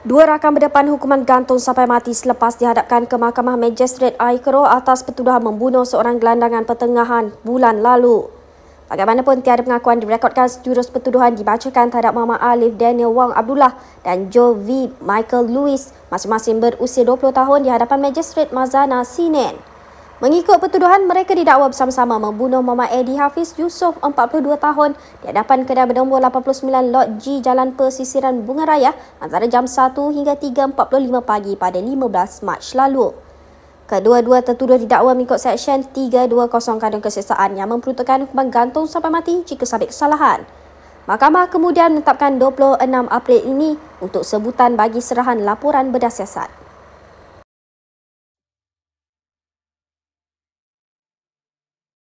Dua rakan berdepan hukuman gantung sampai mati selepas dihadapkan ke Mahkamah Magistrate Aikro atas pertuduhan membunuh seorang gelandangan pertengahan bulan lalu. Bagaimanapun, tiada pengakuan direkodkan jurus pertuduhan dibacakan terhadap Mama Alif Daniel Wang Abdullah dan Joe V. Michael Lewis masing-masing berusia 20 tahun di hadapan Magistrate Mazana Sinen. Mengikut pertuduhan, mereka didakwa bersama-sama membunuh Mama Eddie Hafiz Yusof 42 tahun di hadapan kedai bernombor 89 Lot G Jalan Persisiran Bunga Raya antara jam 1 hingga 3.45 pagi pada 15 Mac lalu. Kedua-dua tertuduh didakwa mengikut Seksyen 320 Kandung Kesiksaan yang memperuntukkan hukuman gantung sampai mati jika sabit kesalahan. Mahkamah kemudian menetapkan 26 April ini untuk sebutan bagi serahan laporan berdasar siasat.